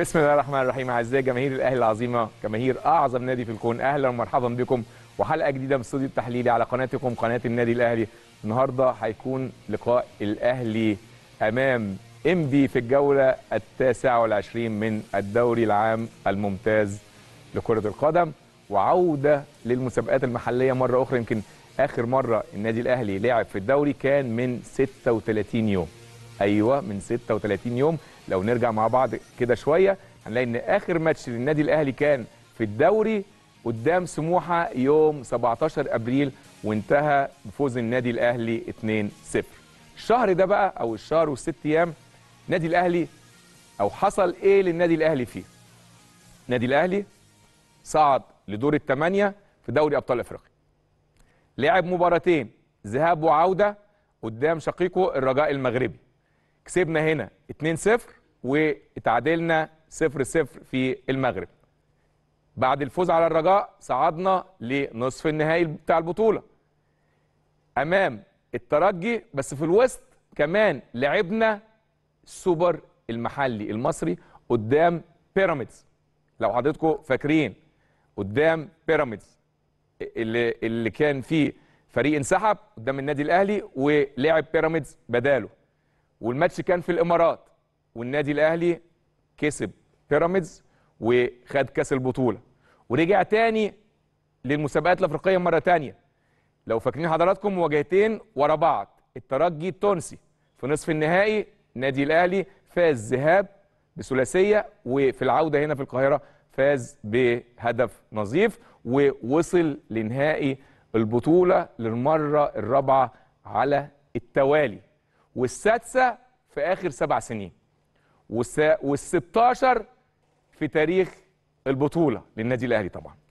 بسم الله الرحمن الرحيم اعزائي جماهير الاهلي العظيمه جماهير اعظم نادي في الكون اهلا ومرحبا بكم وحلقه جديده من استوديو التحليلي على قناتكم قناه النادي الاهلي النهارده هيكون لقاء الاهلي امام بي في الجوله التاسعه والعشرين من الدوري العام الممتاز لكره القدم وعوده للمسابقات المحليه مره اخرى يمكن اخر مره النادي الاهلي لعب في الدوري كان من 36 يوم ايوه من 36 يوم لو نرجع مع بعض كده شويه هنلاقي ان اخر ماتش للنادي الاهلي كان في الدوري قدام سموحه يوم 17 ابريل وانتهى بفوز النادي الاهلي 2-0 الشهر ده بقى او الشهر والست ايام النادي الاهلي او حصل ايه للنادي الاهلي فيه النادي الاهلي صعد لدور الثمانيه في دوري ابطال افريقيا لعب مباراتين ذهاب وعوده قدام شقيقه الرجاء المغربي كسبنا هنا 2-0 واتعادلنا 0-0 في المغرب بعد الفوز على الرجاء صعدنا لنصف النهائي بتاع البطوله امام الترجي بس في الوسط كمان لعبنا السوبر المحلي المصري قدام بيراميدز لو حضرتكوا فاكرين قدام بيراميدز اللي اللي كان فيه فريق انسحب قدام النادي الاهلي ولعب بيراميدز بداله والماتش كان في الامارات والنادي الاهلي كسب بيراميدز وخد كاس البطوله ورجع تاني للمسابقات الافريقيه مره تانيه لو فاكرين حضراتكم مواجهتين ورا بعض الترجي التونسي في نصف النهائي نادي الاهلي فاز ذهاب بثلاثيه وفي العوده هنا في القاهره فاز بهدف نظيف ووصل لنهائي البطوله للمره الرابعه على التوالي والسادسه في اخر سبع سنين وال16 في تاريخ البطوله للنادي الاهلي طبعا